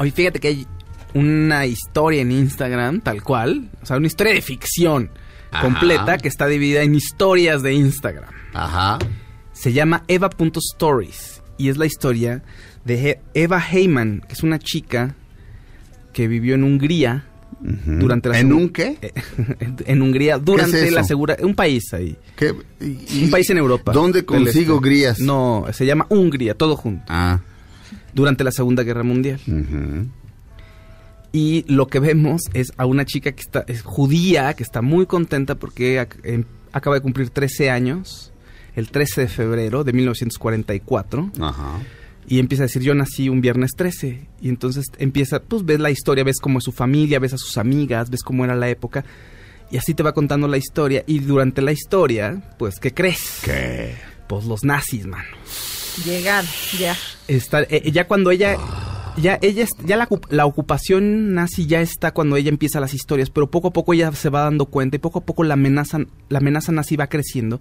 Oye, fíjate que hay una historia en Instagram, tal cual. O sea, una historia de ficción completa que está dividida en historias de Instagram. Ajá. Se llama Eva.stories y es la historia de Eva Heyman, que es una chica que vivió en Hungría durante la ¿En un qué? Eh, en Hungría durante la segura un país ahí. ¿Qué? un país en Europa. ¿Dónde este. consigo grías? No, se llama Hungría, todo junto. Ah durante la Segunda Guerra Mundial. Y lo que vemos es a una chica que está, es judía, que está muy contenta porque em, acaba de cumplir 13 años, el 13 de febrero de 1944. Ajá. Y empieza a decir, yo nací un viernes 13. Y entonces empieza, pues ves la historia, ves cómo es su familia, ves a sus amigas, ves cómo era la época. Y así te va contando la historia. Y durante la historia, pues, ¿qué crees? ¿Qué? Pues los nazis, mano. Llegar, ya. Estar, eh, ya cuando ella... Ya, ella, ya la, la, ocupación nazi ya está cuando ella empieza las historias, pero poco a poco ella se va dando cuenta y poco a poco la amenaza, la amenaza nazi va creciendo.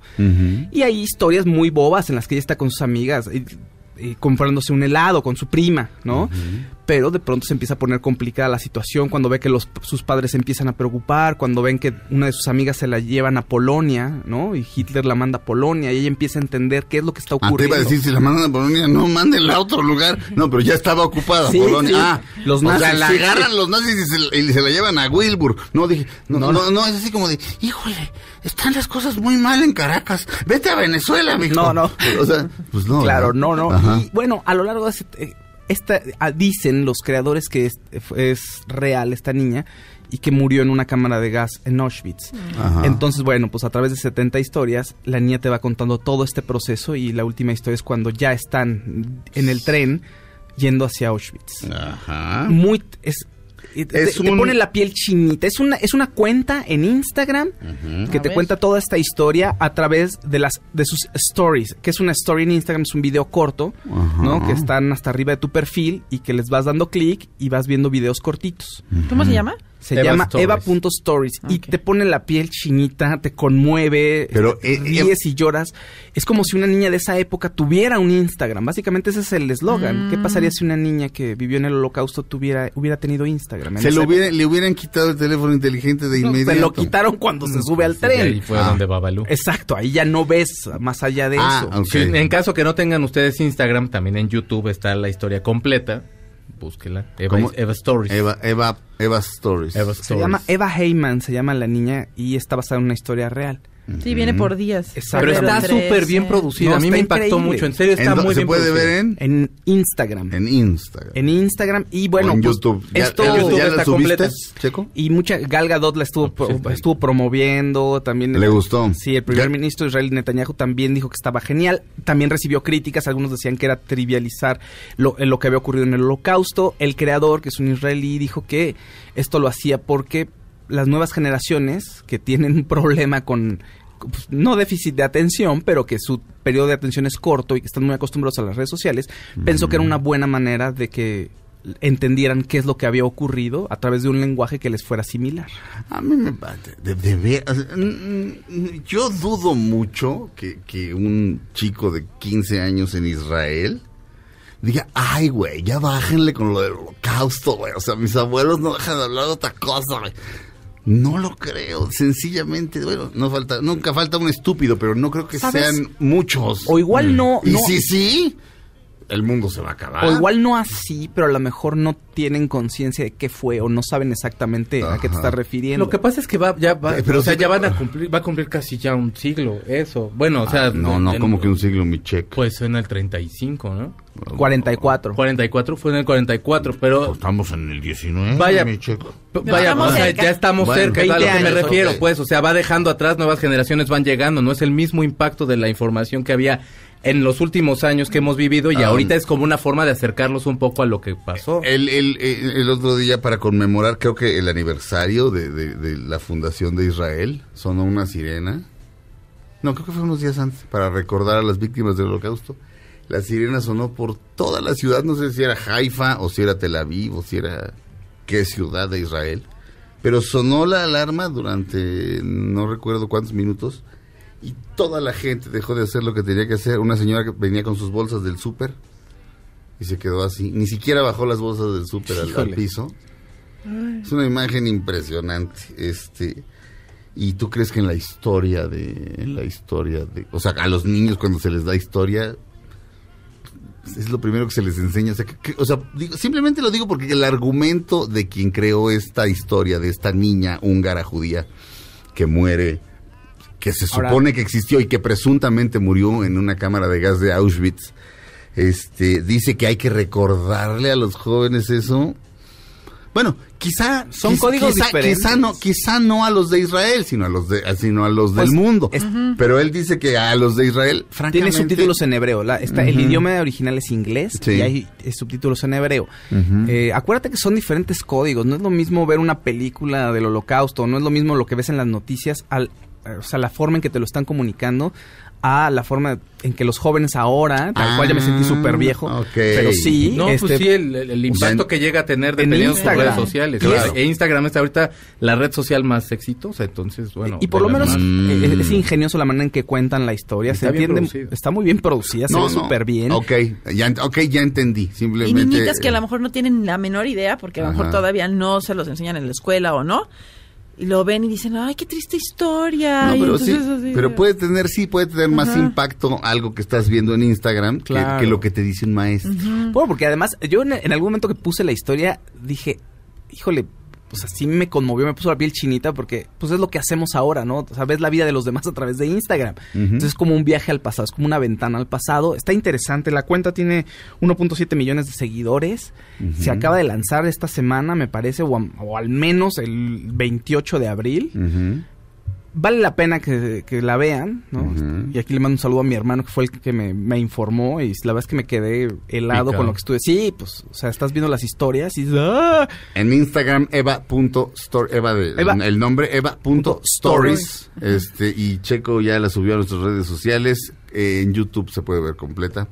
Y hay historias muy bobas en las que ella está con sus amigas, eh, eh, comprándose un helado con su prima, ¿no? pero de pronto se empieza a poner complicada la situación cuando ve que los, sus padres se empiezan a preocupar, cuando ven que una de sus amigas se la llevan a Polonia, ¿no? Y Hitler la manda a Polonia y ella empieza a entender qué es lo que está ocurriendo. Ah, iba a decir, si la mandan a Polonia, no, mándenla a otro lugar. No, pero ya estaba ocupada Polonia. Ah, los nazis. se agarran los nazis y se, la llevan a Wilbur. No, dije, no no, no, es así como de, híjole, están las cosas muy mal en Caracas. Vete a Venezuela, mijo. No, no. O sea, pues no. Claro, no, no. Y, bueno, a lo largo de ese... Eh, esta, ah, dicen los creadores que es, real esta niña y que murió en una cámara de gas en Auschwitz. Mm. Entonces, bueno, pues a través de 70 historias, la niña te va contando todo este proceso y la última historia es cuando ya están en el tren yendo hacia Auschwitz. Ajá. Muy, es, te, pone la piel chinita. Es una, es una cuenta en Instagram que te cuenta toda esta historia a través de las de sus stories. Que es una story en Instagram, es un video corto, ¿no? Que están hasta arriba de tu perfil y que les vas dando clic y vas viendo videos cortitos. ¿Cómo se llama? Se llama Eva.stories y te pone la piel chinita, te conmueve, Pero, este, eh, eh, ríes y lloras. Es como si una niña de esa época tuviera un Instagram. Básicamente ese es el eslogan. ¿Qué mm. pasaría si una niña que vivió en el holocausto tuviera, hubiera tenido Instagram? Se le hubieran quitado el teléfono inteligente de inmediato. se lo quitaron cuando se sube al tren. Ahí fue donde Babalu. Exacto, ahí ya no ves más allá de ah, eso. en caso que no tengan ustedes Instagram, también en YouTube está la historia completa búsquela. Eva, Eva Stories. Eva, Eva, Eva Stories. Eva Stories. Se llama Eva Heyman, se llama la niña y está basada en una historia real. Sí, viene por días. Pero está súper bien producido. a mí me impactó mucho. En serio, está en muy se puede ver en? Instagram. En Instagram. En Instagram. Y bueno, en pues, YouTube. Esto ¿Ya, ya subiste, Checo? Y mucha. Gal Gadot la estuvo, ah, estuvo promoviendo también. ¿Le gustó? Sí, el primer ministro Israel Netanyahu también dijo que estaba genial. También recibió críticas. Algunos decían que era trivializar lo, lo que había ocurrido en el holocausto. El creador, que es un israelí, dijo que esto lo hacía porque las nuevas generaciones que tienen un problema con pues, no déficit de atención, pero que su periodo de atención es corto y que están muy acostumbrados a las redes sociales, pensó que era mm. una buena manera de que entendieran qué es lo que había ocurrido a través de un lenguaje que les fuera similar. A mí me de, yo dudo mucho que, que un chico de 15 años en Israel diga, ay, güey, ya bájenle con lo del holocausto, güey. O sea, mis abuelos no dejan de hablar de otra cosa, güey. No lo creo, sencillamente, bueno, no falta, nunca falta un estúpido, pero no creo que sean muchos. O igual mm. no. ¿Y si sí? el mundo se va a acabar. O igual no así, pero a lo mejor no tienen conciencia de qué fue o no saben exactamente a qué te estás refiriendo. Lo que pasa es que va, ya va, eh, o sea, ya van a cumplir, va a cumplir casi ya un siglo, eso. Bueno, o ah, sea. no, no, como que un siglo, mi cheque. Pues en el 35, ¿no? 44. 44, fue en el 44, pero... Pues estamos en el 19, vaya, mi cheque. Vaya, ya estamos cerca, es lo que me refiero, pues. O sea, va dejando atrás, nuevas generaciones van llegando. No es el mismo impacto de la información que había en los últimos años que hemos vivido y ah, ahorita es como una forma de acercarnos un poco a lo que pasó. Eh, el, otro día para conmemorar creo que el aniversario de, de, la fundación de Israel sonó una sirena. No, creo que fue unos días antes para recordar a las víctimas del holocausto. La sirena sonó por toda la ciudad, no sé si era Haifa o si era Tel Aviv o si era qué ciudad de Israel, pero sonó la alarma durante no recuerdo cuántos minutos y toda la gente dejó de hacer lo que tenía que hacer. Una señora que venía con sus bolsas del súper y se quedó así. Ni siquiera bajó las bolsas del súper al, piso. Es una imagen impresionante. Este y tú crees que en la historia de en la historia de, o sea, a los niños cuando se les da historia es lo primero que se les enseña. O sea, simplemente lo digo porque el argumento de quien creó esta historia de esta niña húngara judía que muere que se supone que existió y que presuntamente murió en una cámara de gas de Auschwitz, este, dice que hay que recordarle a los jóvenes eso. Bueno, quizá son códigos quizá, Quizá no, a los de Israel, sino a los de, eh, sino a los del pues, mundo. Pero él dice que a los de Israel, tiene subtítulos en hebreo. está, El idioma original es inglés y hay eh, subtítulos en hebreo. Eh, acuérdate que son diferentes códigos. No es lo mismo ver una película del Holocausto, no es lo mismo lo que ves en las noticias al o sea, la forma en que te lo están comunicando a la forma en que los jóvenes ahora, tal cual ya me sentí ah, súper viejo, pero sí. No, pues este, sí, el, impacto que llega a tener en sociales e Instagram está ahorita la red social más exitosa, entonces, bueno. Y por lo menos eh, eh, es, mm. ingenioso la manera en que cuentan la historia, está se entiende, está muy bien producida, se ve súper bien. Ok, ya, ya entendí, simplemente. Y niñitas que a eh, lo mejor no tienen la menor idea, porque a lo mejor todavía no se los enseñan en la escuela o no y lo ven y dicen, ay, qué triste historia. No, pero, sí, pero puede tener, sí, puede tener más impacto algo que estás viendo en Instagram que, lo que te dice un maestro. porque además, yo en, algún momento que puse la historia, dije, híjole, pues así me conmovió, me puso la piel chinita porque pues es lo que hacemos ahora, ¿no? O sea, ves la vida de los demás a través de Instagram. Entonces es como un viaje al pasado, es como una ventana al pasado. Está interesante, la cuenta tiene 1.7 millones de seguidores. Se acaba de lanzar esta semana, me parece, o, al menos el 28 de abril vale la pena que, la vean, ¿no? Y aquí le mando un saludo a mi hermano que fue el que me, informó y la verdad es que me quedé helado con lo que estuve. Sí, pues, o sea, estás viendo las historias y... Ah". En Instagram, eva.stories, eva el nombre eva.stories, este, y Checo ya la subió a nuestras redes sociales, en YouTube se puede ver completa.